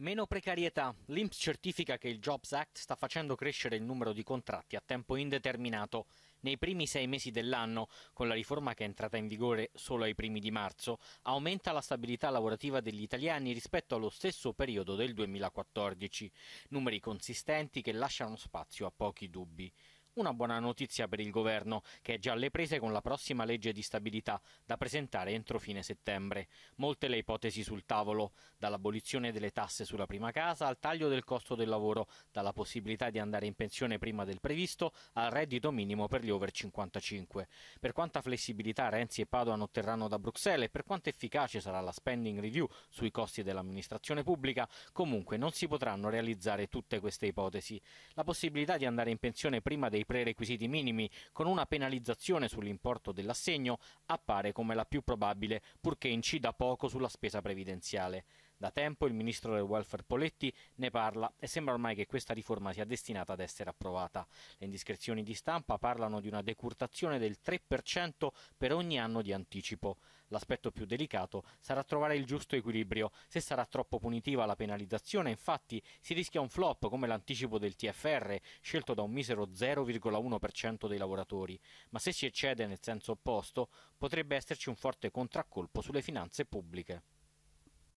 Meno precarietà. L'INPS certifica che il Jobs Act sta facendo crescere il numero di contratti a tempo indeterminato nei primi sei mesi dell'anno, con la riforma che è entrata in vigore solo ai primi di marzo, aumenta la stabilità lavorativa degli italiani rispetto allo stesso periodo del 2014, numeri consistenti che lasciano spazio a pochi dubbi una buona notizia per il governo, che è già alle prese con la prossima legge di stabilità da presentare entro fine settembre. Molte le ipotesi sul tavolo, dall'abolizione delle tasse sulla prima casa al taglio del costo del lavoro, dalla possibilità di andare in pensione prima del previsto al reddito minimo per gli over 55. Per quanta flessibilità Renzi e Padoan otterranno da Bruxelles e per quanto efficace sarà la spending review sui costi dell'amministrazione pubblica, comunque non si potranno realizzare tutte queste ipotesi. La possibilità di andare in pensione prima dei prerequisiti minimi con una penalizzazione sull'importo dell'assegno appare come la più probabile, purché incida poco sulla spesa previdenziale. Da tempo il ministro del welfare Poletti ne parla e sembra ormai che questa riforma sia destinata ad essere approvata. Le indiscrezioni di stampa parlano di una decurtazione del 3% per ogni anno di anticipo. L'aspetto più delicato sarà trovare il giusto equilibrio. Se sarà troppo punitiva la penalizzazione, infatti, si rischia un flop come l'anticipo del TFR, scelto da un misero 0,1% dei lavoratori. Ma se si eccede nel senso opposto, potrebbe esserci un forte contraccolpo sulle finanze pubbliche.